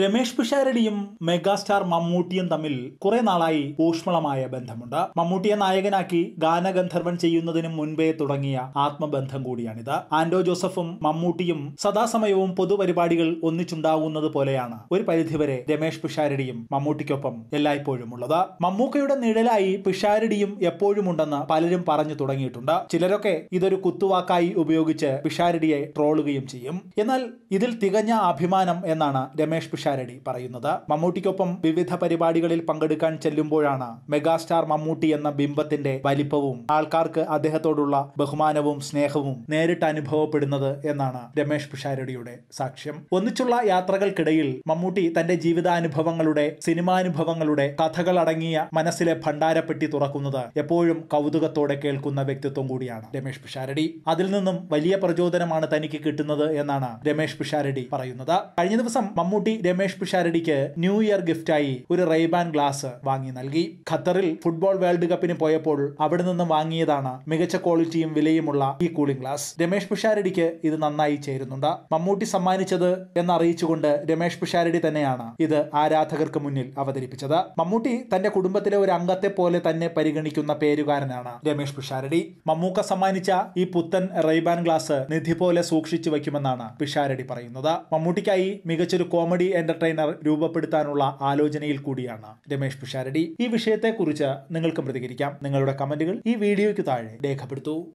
Ramesh പിഷാരടിയും megastar മമ്മൂട്ടിയും തമ്മിൽ കുറെ നാളായി ഊഷ്മളമായ ബന്ധമുണ്ട് മമ്മൂട്ടിയെ നായകനാക്കി ഗാനഗന്ധർവൻ ചെയ്യുന്നതിനും മുൻപേ തുടങ്ങിയ ആത്മബന്ധം കൂടിയാണിത് ആൻഡോ ജോസഫും മമ്മൂട്ടിയും സദാസമയവും പൊതുപരിപാടികൾ ഒന്നിച്ചുണ്ടാവുന്നത് പോലെയാണ് ഒരു പരിധിവരെ രമേഷ് പിഷാരടിയും മമ്മൂട്ടിക്കൊപ്പം എല്ലായ്പ്പോഴും ഉള്ളത് മമ്മൂക്കയുടെ നിഴലായി പിഷാരടിയും എപ്പോഴും ഉണ്ടെന്ന് പലരും പറഞ്ഞു തുടങ്ങിയിട്ടുണ്ട് ചിലരൊക്കെ ഇതൊരു കുത്തുവാക്കായി ഉപയോഗിച്ച് പിഷാരടിയെ ട്രോളുകയും ചെയ്യും എന്നാൽ ഇതിൽ തികഞ്ഞ അഭിമാനം എന്നാണ് രമേഷ് ഷാരടി പറയുന്നത് മമ്മൂട്ടിക്കൊപ്പം വിവിധ പരിപാടികളിൽ പങ്കെടുക്കാൻ ചെല്ലുമ്പോഴാണ് മെഗാസ്റ്റാർ മമ്മൂട്ടി എന്ന ബിംബത്തിന്റെ വലിപ്പവും ആൾക്കാർക്ക് അദ്ദേഹത്തോടുള്ള ബഹുമാനവും സ്നേഹവും നേരിട്ട് അനുഭവപ്പെടുന്നത് എന്നാണ് രമേഷ് പിഷാരടിയുടെ സാക്ഷ്യം ഒന്നിച്ചുള്ള യാത്രകൾക്കിടയിൽ മമ്മൂട്ടി തന്റെ ജീവിതാനുഭവങ്ങളുടെ സിനിമാനുഭവങ്ങളുടെ കഥകളടങ്ങിയ മനസ്സിലെ ഭണ്ഡാരപ്പെട്ടി തുറക്കുന്നത് എപ്പോഴും കൗതുകത്തോടെ കേൾക്കുന്ന വ്യക്തിത്വം കൂടിയാണ് രമേഷ് പിഷാരടി അതിൽ നിന്നും വലിയ പ്രചോദനമാണ് തനിക്ക് കിട്ടുന്നത് എന്നാണ് രമേഷ് പിഷാരടി പറയുന്നത് കഴിഞ്ഞ ദിവസം മമ്മൂട്ടി രമേഷ് പിഷാരടിക്ക് ന്യൂ ഇയർ ഗിഫ്റ്റായി ഒരു റൈബാൻ ഗ്ലാസ് വാങ്ങി നൽകി ഖത്തറിൽ ഫുട്ബോൾ വേൾഡ് കപ്പിന് പോയപ്പോൾ അവിടെ നിന്നും വാങ്ങിയതാണ് മികച്ച ക്വാളിറ്റിയും വിലയുമുള്ള ഈ കൂളിംഗ് ഗ്ലാസ് രമേഷ് പിഷാരടിക്ക് ഇത് നന്നായി ചേരുന്നുണ്ട് മമ്മൂട്ടി സമ്മാനിച്ചത് എന്നറിയിച്ചുകൊണ്ട് രമേഷ് പിഷാരടി തന്നെയാണ് ഇത് ആരാധകർക്ക് മുന്നിൽ അവതരിപ്പിച്ചത് മമ്മൂട്ടി തന്റെ കുടുംബത്തിലെ ഒരു അംഗത്തെ പോലെ തന്നെ പരിഗണിക്കുന്ന പേരുകാരനാണ് രമേഷ് പിഷാരടി മമ്മൂക്ക സമ്മാനിച്ച ഈ പുത്തൻ റൈബാൻ ഗ്ലാസ് നിധി പോലെ സൂക്ഷിച്ചു വയ്ക്കുമെന്നാണ് പിഷാരടി പറയുന്നത് മമ്മൂട്ടിക്കായി മികച്ചൊരു കോമഡി എന്റർടൈനർ രൂപപ്പെടുത്താനുള്ള ആലോചനയിൽ കൂടിയാണ് രമേശ് പിഷാരടി ഈ വിഷയത്തെക്കുറിച്ച് നിങ്ങൾക്ക് പ്രതികരിക്കാം നിങ്ങളുടെ കമന്റുകൾ ഈ വീഡിയോയ്ക്ക് താഴെ രേഖപ്പെടുത്തൂ